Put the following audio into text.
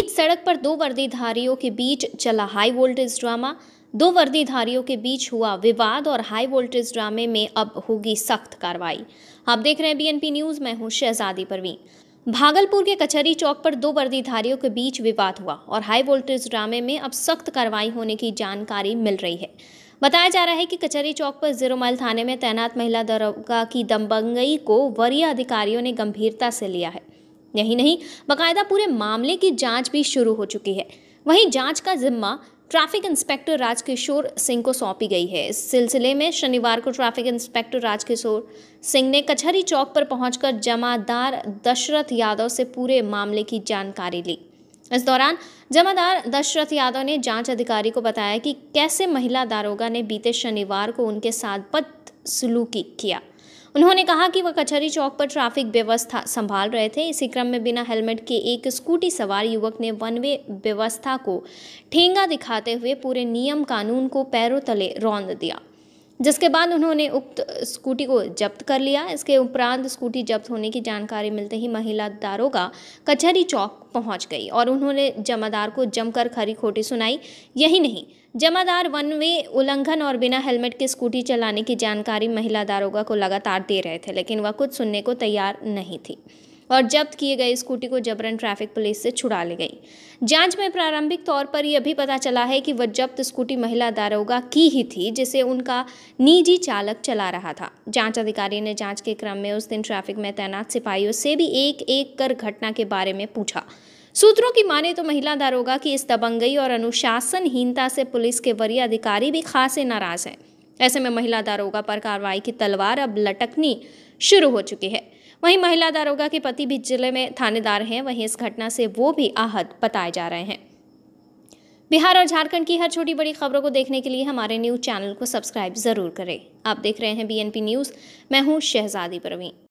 बीच सड़क पर दो वर्दीधारियों के बीच चला हाई वोल्टेज ड्रामा दो वर्दीधारियों के बीच हुआ विवाद और हाई वोल्टेज ड्रामे में अब होगी सख्त कार्रवाई आप देख रहे हैं बीएनपी न्यूज मैं हूं शहजादी परवीन भागलपुर के कचहरी चौक पर दो वर्दीधारियों के बीच विवाद हुआ और हाई वोल्टेज ड्रामे में अब सख्त कार्रवाई होने की जानकारी मिल रही है बताया जा रहा है कि कचहरी चौक पर जीरो माइल थाने में तैनात महिला दरोगा की दमबंगई को वरीय अधिकारियों ने गंभीरता से लिया है यही नहीं बाकायदा पूरे मामले की जांच भी शुरू हो चुकी है वहीं जांच का जिम्मा ट्रैफिक इंस्पेक्टर राजकिशोर सिंह को सौंपी गई है इस सिलसिले में शनिवार को ट्रैफिक इंस्पेक्टर राजकिशोर सिंह ने कचहरी चौक पर पहुंचकर जमादार दशरथ यादव से पूरे मामले की जानकारी ली इस दौरान जमादार दशरथ यादव ने जांच अधिकारी को बताया कि कैसे महिला दारोगा ने बीते शनिवार को उनके साथ बद सलूकी किया उन्होंने कहा कि वह कचहरी चौक पर ट्रैफिक व्यवस्था संभाल रहे थे इसी क्रम में बिना हेलमेट के एक स्कूटी सवार युवक ने वन वे व्यवस्था को ठेंगा दिखाते हुए पूरे नियम कानून को पैरों तले रौंद दिया जिसके बाद उन्होंने उक्त स्कूटी को जब्त कर लिया इसके उपरांत स्कूटी जब्त होने की जानकारी मिलते ही महिला दारोगा कचहरी चौक पहुंच गई और उन्होंने जमादार को जमकर खरी खोटी सुनाई यही नहीं जमादार वन वे उल्लंघन और बिना हेलमेट के स्कूटी चलाने की जानकारी महिला दारोगा को लगातार दे रहे थे लेकिन वह कुछ सुनने को तैयार नहीं थी और जब्त किए गए स्कूटी को जबरन ट्रैफिक पुलिस से छुड़ा ली गई जांच में प्रारंभिक तौर पर यह भी पता चला है कि वह जब्त स्कूटी महिला दारोगा की ही थी जिसे उनका निजी चालक चला रहा था जांच अधिकारी ने जांच के क्रम में उस दिन ट्रैफिक में तैनात सिपाहियों से भी एक एक कर घटना के बारे में पूछा सूत्रों की माने तो महिला दारोगा की इस दबंगई और अनुशासनहीनता से पुलिस के वरीय अधिकारी भी खासे नाराज हैं ऐसे में महिला दारोगा पर कार्रवाई की तलवार अब लटकनी शुरू हो चुकी है वहीं महिला दारोगा के पति भी जिले में थानेदार हैं वहीं इस घटना से वो भी आहत बताए जा रहे हैं बिहार और झारखंड की हर छोटी बड़ी खबरों को देखने के लिए हमारे न्यूज़ चैनल को सब्सक्राइब ज़रूर करें आप देख रहे हैं बीएनपी न्यूज़ मैं हूं शहजादी परवीन